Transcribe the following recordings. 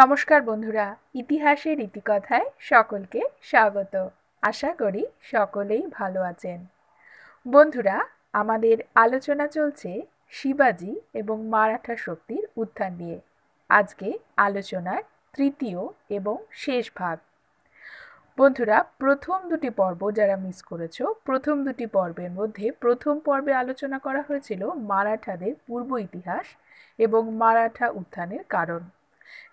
নমস্কার বন্ধুরা ইতিহাসের ইতিকথায় সকলকে স্বাগত আশা করি সকলেই ভালো আছেন বন্ধুরা আমাদের আলোচনা চলছে শিবাজি এবং মারাঠা শক্তির উত্থান নিয়ে আজকে আলোচনার তৃতীয় এবং শেষ ভাগ বন্ধুরা প্রথম দুটি পর্ব যারা মিস করেছ প্রথম দুটি পর্বের মধ্যে প্রথম পর্বে আলোচনা করা হয়েছিল মারাঠাদের পূর্ব ইতিহাস এবং মারাঠা উত্থানের কারণ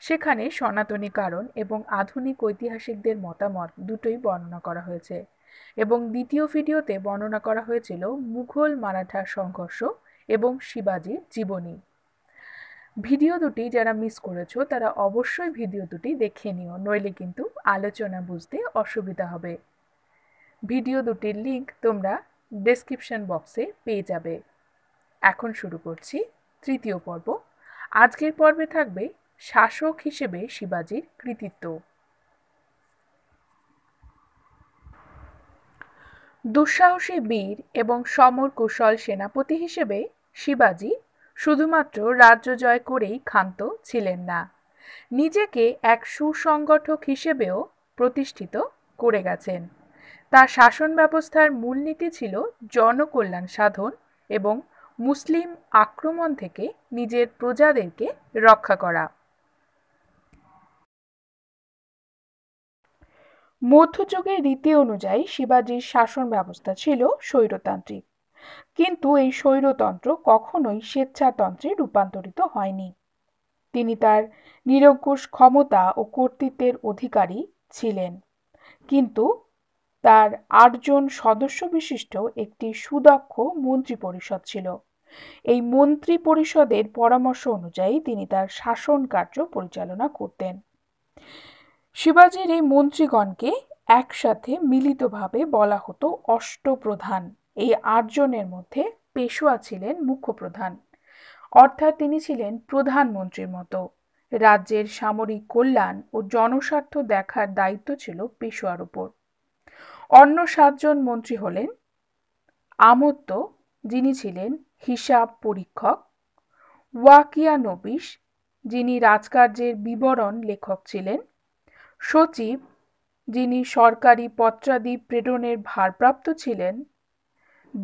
সেখানে সনাতনী কারণ এবং আধুনিক ঐতিহাসিকদের মতামত দুটোই বর্ণনা করা হয়েছে এবং দ্বিতীয় ভিডিওতে বর্ণনা করা হয়েছিল মুঘল মারাঠা সংঘর্ষ এবং শিবাজির জীবনী ভিডিও দুটি যারা মিস করেছ তারা অবশ্যই ভিডিও দুটি দেখে নিও নইলে কিন্তু আলোচনা বুঝতে অসুবিধা হবে ভিডিও দুটির লিঙ্ক তোমরা ডেসক্রিপশন বক্সে পেয়ে যাবে এখন শুরু করছি তৃতীয় পর্ব আজকের পর্বে থাকবে শাসক হিসেবে শিবাজির কৃতিত্ব দুঃসাহসী বীর এবং সমর কুশল সেনাপতি হিসেবে শিবাজি শুধুমাত্র রাজ্য জয় করেই ক্ষান্ত ছিলেন না নিজেকে এক সুসংগঠক হিসেবেও প্রতিষ্ঠিত করে গেছেন তার শাসন ব্যবস্থার মূলনীতি ছিল জনকল্যাণ সাধন এবং মুসলিম আক্রমণ থেকে নিজের প্রজাদেরকে রক্ষা করা মধ্যযুগের রীতি অনুযায়ী শিবাজির শাসন ব্যবস্থা ছিল স্বৈরতান্ত্রিক কিন্তু এই স্বৈরতন্ত্র কখনোই স্বেচ্ছাতন্ত্রে রূপান্তরিত হয়নি তিনি তার নিরঙ্কুশ ক্ষমতা ও কর্তৃত্বের অধিকারী ছিলেন কিন্তু তার আটজন সদস্য বিশিষ্ট একটি সুদক্ষ মন্ত্রী পরিষদ ছিল এই মন্ত্রী পরিষদের পরামর্শ অনুযায়ী তিনি তার শাসন কার্য পরিচালনা করতেন শিবাজির এই মন্ত্রীগণকে একসাথে মিলিতভাবে বলা হতো অষ্টপ্রধান এই আটজনের মধ্যে পেশোয়া ছিলেন মুখ্যপ্রধান অর্থাৎ তিনি ছিলেন প্রধানমন্ত্রীর মতো রাজ্যের সামরিক কল্যাণ ও জনস্বার্থ দেখার দায়িত্ব ছিল পেশোয়ার উপর অন্য সাতজন মন্ত্রী হলেন আমত্ত যিনি ছিলেন হিসাব পরীক্ষক ওয়াকিয়া নবিশ যিনি রাজকার্যের বিবরণ লেখক ছিলেন সচিব যিনি সরকারি পত্রাদি প্রেরণের ভারপ্রাপ্ত ছিলেন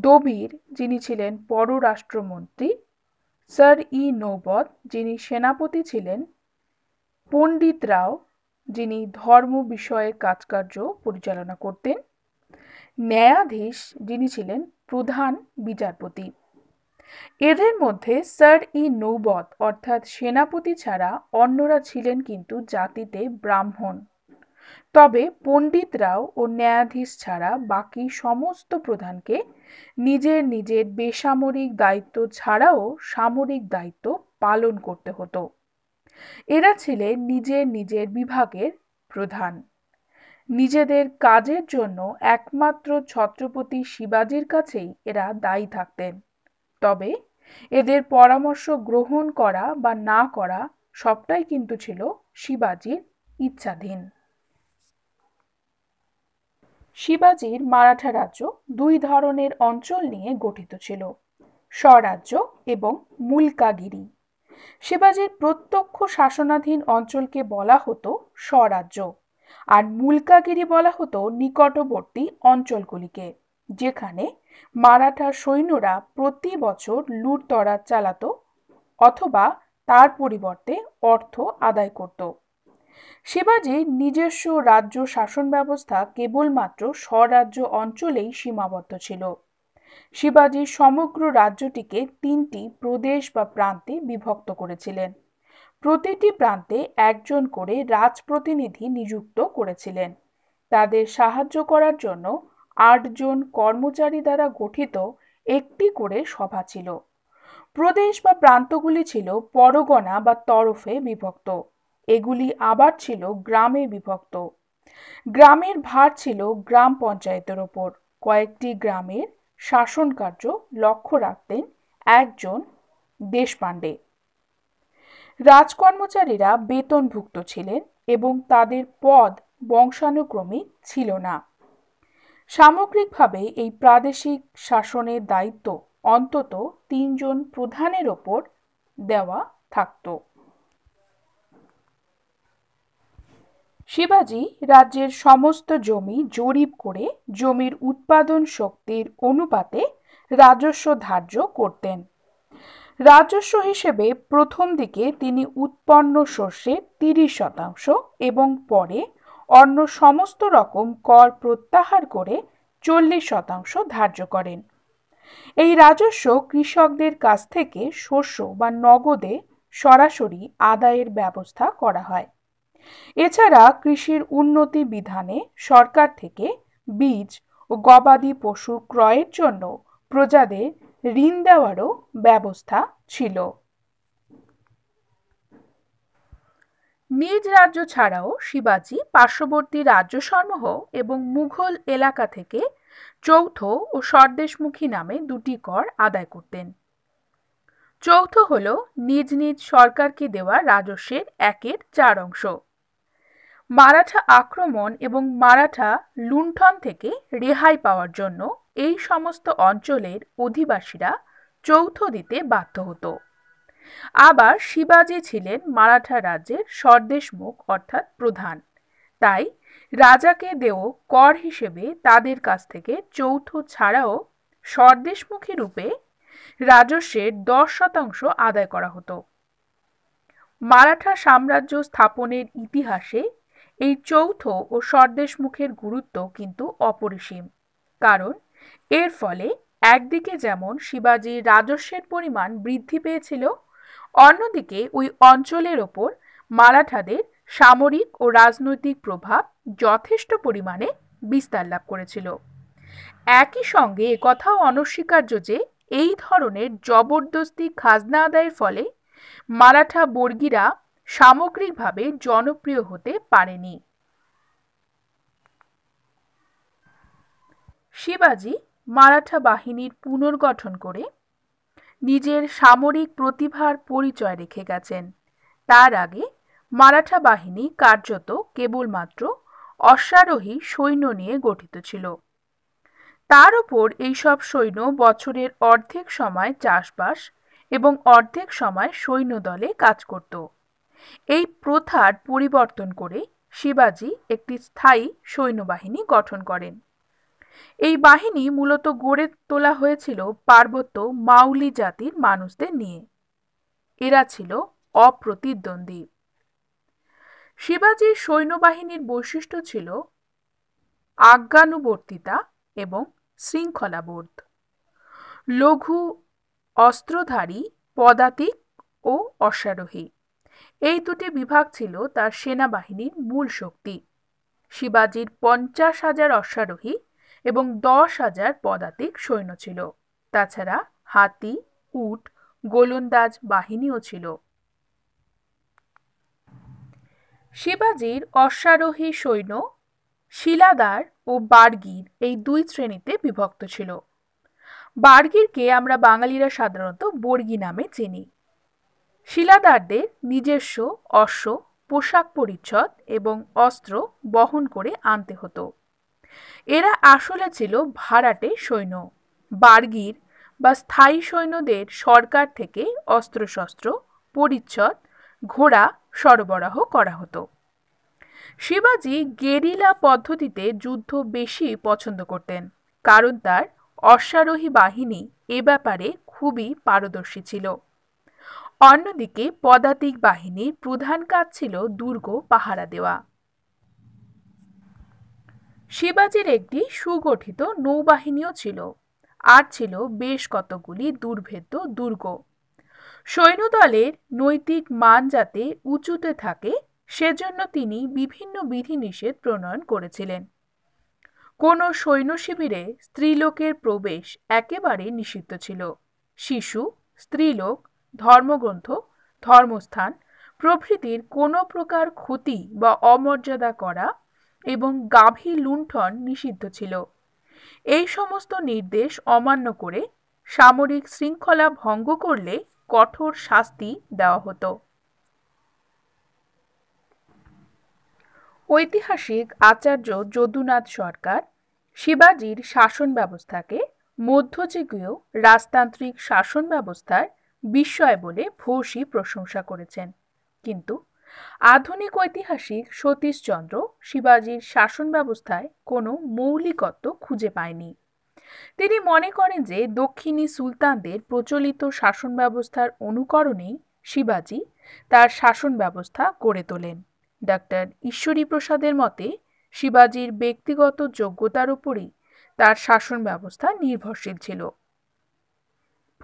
দবির যিনি ছিলেন পররাষ্ট্রমন্ত্রী স্যার ই নৌবত যিনি সেনাপতি ছিলেন পণ্ডিত রাও যিনি ধর্ম বিষয়ে কাজকার্য পরিচালনা করতেন ন্যায়াধীশ যিনি ছিলেন প্রধান বিচারপতি এদের মধ্যে স্যার ই নৌবত অর্থাৎ সেনাপতি ছাড়া অন্যরা ছিলেন কিন্তু জাতিতে ব্রাহ্মণ তবে পণ্ডিতরাও ও ন্যায়াধীশ ছাড়া বাকি সমস্ত প্রধানকে নিজের নিজের বেসামরিক দায়িত্ব ছাড়াও সামরিক দায়িত্ব পালন করতে হতো এরা ছিলেন নিজের নিজের বিভাগের প্রধান নিজেদের কাজের জন্য একমাত্র ছত্রপতি শিবাজির কাছেই এরা দায়ী থাকতেন তবে এদের পরামর্শ গ্রহণ করা বা না করা সবটাই কিন্তু ছিল শিবাজির ইচ্ছাধীন শিবাজির মারাঠা রাজ্য দুই ধরনের অঞ্চল নিয়ে গঠিত ছিল স্বরাজ্য এবং মুলকাগিরি শিবাজির প্রত্যক্ষ শাসনাধীন অঞ্চলকে বলা হতো স্বরাজ্য আর মুলকাগিরি বলা হতো নিকটবর্তী অঞ্চলগুলিকে যেখানে মারাঠা সৈন্যরা প্রতি বছর লুটতরাজ চালাত অথবা তার পরিবর্তে অর্থ আদায় করত শিবাজি নিজস্ব রাজ্য শাসন ব্যবস্থা কেবলমাত্র স্বরাজ্য অঞ্চলেই সীমাবদ্ধ ছিল শিবাজি সমগ্র রাজ্যটিকে তিনটি প্রদেশ বা প্রান্তে বিভক্ত করেছিলেন প্রতিটি প্রান্তে একজন করে রাজপ্রতিনিধি নিযুক্ত করেছিলেন তাদের সাহায্য করার জন্য আটজন কর্মচারী দ্বারা গঠিত একটি করে সভা ছিল প্রদেশ বা প্রান্তগুলি ছিল পরগনা বা তরফে বিভক্ত এগুলি আবার ছিল গ্রামে বিভক্ত গ্রামের ভার ছিল গ্রাম পঞ্চায়েতের ওপর কয়েকটি গ্রামের শাসনকার্য লক্ষ্য রাখতেন একজন দেশপাণ্ডে রাজকর্মচারীরা বেতনভুক্ত ছিলেন এবং তাদের পদ বংশানুক্রমিক ছিল না সামগ্রিকভাবে এই প্রাদেশিক শাসনের দায়িত্ব অন্তত তিনজন প্রধানের ওপর দেওয়া থাকত শিবাজি রাজ্যের সমস্ত জমি জরিপ করে জমির উৎপাদন শক্তির অনুপাতে রাজস্ব ধার্য করতেন রাজস্ব হিসেবে প্রথম দিকে তিনি উৎপন্ন শস্যের তিরিশ শতাংশ এবং পরে অন্য সমস্ত রকম কর প্রত্যাহার করে চল্লিশ শতাংশ ধার্য করেন এই রাজস্ব কৃষকদের কাছ থেকে শস্য বা নগদে সরাসরি আদায়ের ব্যবস্থা করা হয় এছাড়া কৃষির উন্নতি বিধানে সরকার থেকে বীজ ও গবাদি পশু ক্রয়ের জন্য প্রজাদের ঋণ দেওয়ারও ব্যবস্থা ছিল নিজ রাজ্য ছাড়াও শিবাজি পার্শ্ববর্তী রাজ্য সমূহ এবং মুঘল এলাকা থেকে চৌথ ও স্বদেশমুখী নামে দুটি কর আদায় করতেন চৌথ হল নিজ নিজ সরকারকে দেওয়া রাজস্বের একের চার অংশ মারাঠা আক্রমণ এবং মারাঠা লুণ্ঠন থেকে রেহাই পাওয়ার জন্য এই সমস্ত অঞ্চলের অধিবাসীরা চৌথ দিতে বাধ্য হতো আবার শিবাজি ছিলেন মারাঠা রাজ্যের সর্দেশমুখ অর্থাৎ প্রধান তাই রাজাকে দেও কর হিসেবে তাদের কাছ থেকে চৌথ ছাড়াও সর্দেশমুখী রূপে রাজস্বের দশ শতাংশ আদায় করা হতো মারাঠা সাম্রাজ্য স্থাপনের ইতিহাসে এই চৌথ ও সর্দেশমুখের গুরুত্ব কিন্তু অপরিসীম কারণ এর ফলে একদিকে যেমন শিবাজির রাজস্বের পরিমাণ বৃদ্ধি পেয়েছিল অন্যদিকে ওই অঞ্চলের ওপর মারাঠাদের সামরিক ও রাজনৈতিক প্রভাব যথেষ্ট পরিমাণে বিস্তার লাভ করেছিল একই সঙ্গে একথাও অনস্বীকার্য যে এই ধরনের জবরদস্তি খাজনা আদায়ের ফলে মারাঠা বর্গীরা সামগ্রিকভাবে জনপ্রিয় হতে পারেনি শিবাজি মারাঠা বাহিনীর পুনর্গঠন করে নিজের সামরিক প্রতিভার পরিচয় রেখে গেছেন তার আগে মারাঠা বাহিনী কার্যত কেবলমাত্র অশ্বারোহী সৈন্য নিয়ে গঠিত ছিল তার উপর এইসব সৈন্য বছরের অর্ধেক সময় চাষবাস এবং অর্ধেক সময় সৈন্যদলে কাজ করত এই প্রথার পরিবর্তন করে শিবাজি একটি স্থায়ী সৈন্যবাহিনী গঠন করেন এই বাহিনী মূলত গড়ে তোলা হয়েছিল পার্বত্য মাউলি জাতির মানুষদের নিয়ে এরা ছিল অপ্রতিদ্বন্দ্বী শিবাজীর সৈন্যবাহিনীর বৈশিষ্ট্য ছিল আজ্ঞানুবর্তিতা এবং শৃঙ্খলাবোধ লঘু অস্ত্রধারী পদাতিক ও অশ্বারোহী এই দুটি বিভাগ ছিল তার সেনাবাহিনীর মূল শক্তি শিবাজির পঞ্চাশ হাজার অশ্বারোহী এবং দশ হাজার পদাতিক সৈন্য ছিল তাছাড়া হাতি উট গোলন্দাজ বাহিনীও ছিল শিবাজির অশ্বারোহী সৈন্য শিলাদার ও বার্গির এই দুই শ্রেণীতে বিভক্ত ছিল বার্গিরকে আমরা বাঙালিরা সাধারণত বর্গি নামে চিনি শিলাদারদের নিজস্ব অশ্ব পোশাক পরিচ্ছদ এবং অস্ত্র বহন করে আনতে হতো এরা আসলে ছিল ভাড়াটে সৈন্য বার্গির বা স্থায়ী সৈন্যদের সরকার থেকে অস্ত্রশস্ত্র পরিচ্ছদ ঘোড়া সরবরাহ করা হতো শিবাজি গেরিলা পদ্ধতিতে যুদ্ধ বেশি পছন্দ করতেন কারণ তার অশ্বারোহী বাহিনী এ ব্যাপারে খুবই পারদর্শী ছিল অন্যদিকে পদাতিক বাহিনীর প্রধান কাজ ছিল দুর্গ পাহারা দেওয়া শিবাজির একটি সুগঠিত নৌবাহিনীও ছিল আর ছিল বেশ কতগুলি দুর্ভেদ্য দুর্গ সৈন্যদলের নৈতিক মান যাতে উঁচুতে থাকে সেজন্য তিনি বিভিন্ন বিধিনিষেধ প্রণয়ন করেছিলেন কোনো সৈন্য শিবিরে স্ত্রীলোকের প্রবেশ একেবারে নিষিদ্ধ ছিল শিশু স্ত্রীলোক ধর্মগ্রন্থ ধর্মস্থান প্রভৃতির কোনো প্রকার ক্ষতি বা অমর্যাদা করা এবং গাভী লুণ্ঠন নিষিদ্ধ ছিল এই সমস্ত নির্দেশ অমান্য করে সামরিক শৃঙ্খলা ভঙ্গ করলে কঠোর শাস্তি দেওয়া হতো ঐতিহাসিক আচার্য যদুনাথ সরকার শিবাজির শাসন ব্যবস্থাকে মধ্যযুগীয় রাজতান্ত্রিক শাসন ব্যবস্থার বিস্ময় বলে ভূষী প্রশংসা করেছেন কিন্তু আধুনিক ঐতিহাসিক সতীশচন্দ্র শিবাজির শাসন ব্যবস্থায় কোনো মৌলিকত্ব খুঁজে পায়নি তিনি মনে করেন যে দক্ষিণী সুলতানদের প্রচলিত শাসন ব্যবস্থার অনুকরণেই শিবাজি তার শাসন ব্যবস্থা গড়ে তোলেন ডাক্তার ঈশ্বরী প্রসাদের মতে শিবাজির ব্যক্তিগত যোগ্যতার উপরই তার শাসন ব্যবস্থা নির্ভরশীল ছিল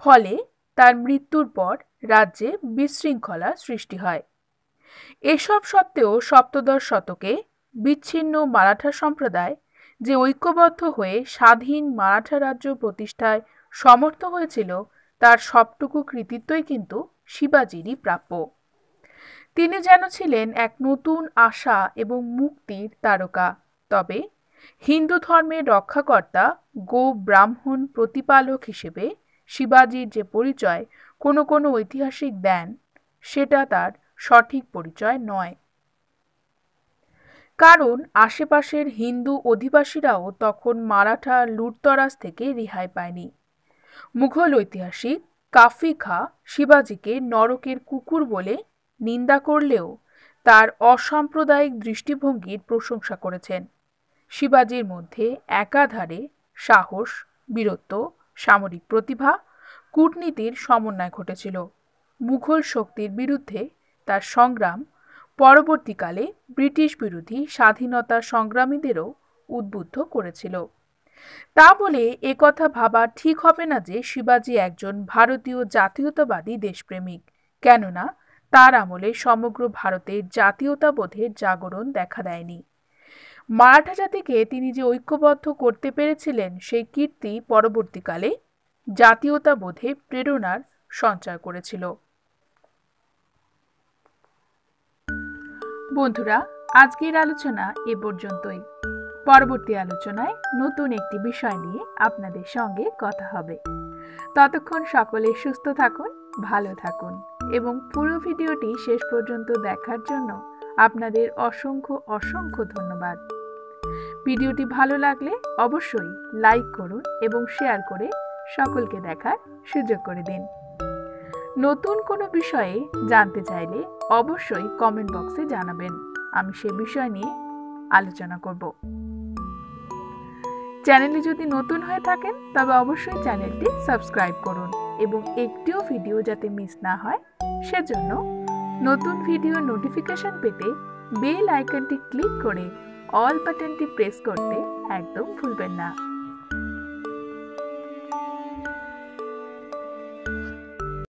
ফলে তার মৃত্যুর পর রাজ্যে বিশৃঙ্খলা সৃষ্টি হয় এসব সত্ত্বেও সপ্তদশ শতকে বিচ্ছিন্ন মারাঠা সম্প্রদায় যে ঐক্যবদ্ধ হয়ে স্বাধীন মারাঠা রাজ্য প্রতিষ্ঠায় সমর্থ হয়েছিল তার সবটুকু কৃতিত্বই কিন্তু শিবাজিরই প্রাপ্য তিনি যেন ছিলেন এক নতুন আশা এবং মুক্তির তারকা তবে হিন্দু ধর্মের রক্ষাকর্তা গো ব্রাহ্মণ প্রতিপালক হিসেবে শিবাজির যে পরিচয় কোনো কোনো ঐতিহাসিক দেন সেটা তার সঠিক পরিচয় নয় কারণ আশেপাশের হিন্দু অধিবাসীরাও তখন মারাঠা লুটতরাজ থেকে রেহাই পায়নি মুঘল ঐতিহাসিক কাফি খা শিবাজিকে নরকের কুকুর বলে নিন্দা করলেও তার অসাম্প্রদায়িক দৃষ্টিভঙ্গির প্রশংসা করেছেন শিবাজির মধ্যে একাধারে সাহস বীরত্ব সামরিক প্রতিভা কূটনীতির সমন্বয় ঘটেছিল মুঘল শক্তির বিরুদ্ধে তার সংগ্রাম পরবর্তীকালে ব্রিটিশ বিরোধী স্বাধীনতা সংগ্রামীদেরও উদ্বুদ্ধ করেছিল তা বলে একথা ভাবা ঠিক হবে না যে শিবাজি একজন ভারতীয় জাতীয়তাবাদী দেশপ্রেমিক কেননা তার আমলে সমগ্র ভারতের জাতীয়তাবোধের জাগরণ দেখা দেয়নি মারাঠা জাতিকে তিনি যে ঐক্যবদ্ধ করতে পেরেছিলেন সেই কীর্তি পরবর্তীকালে জাতীয়তাবোধে প্রেরণার সঞ্চার করেছিল বন্ধুরা আজকের আলোচনা এ পর্যন্তই পরবর্তী আলোচনায় নতুন একটি বিষয় নিয়ে আপনাদের সঙ্গে কথা হবে ততক্ষণ সকলে সুস্থ থাকুন ভালো থাকুন এবং পুরো ভিডিওটি শেষ পর্যন্ত দেখার জন্য আপনাদের অসংখ্য অসংখ্য ধন্যবাদ ভিডিওটি ভালো লাগলে অবশ্যই লাইক করুন এবং শেয়ার করে সকলকে দেখার সুযোগ করে দিন নতুন কোনো বিষয়ে জানতে চাইলে অবশ্যই কমেন্ট বক্সে জানাবেন আমি সে বিষয় নিয়ে আলোচনা করব চ্যানেলে যদি নতুন হয়ে থাকেন তবে অবশ্যই চ্যানেলটি সাবস্ক্রাইব করুন এবং একটিও ভিডিও যাতে মিস না হয় সেজন্য নতুন ভিডিও নোটিফিকেশন পেতে বেল আইকনটি ক্লিক করে অল বাটনটি প্রেস করতে একদম ভুলবেন না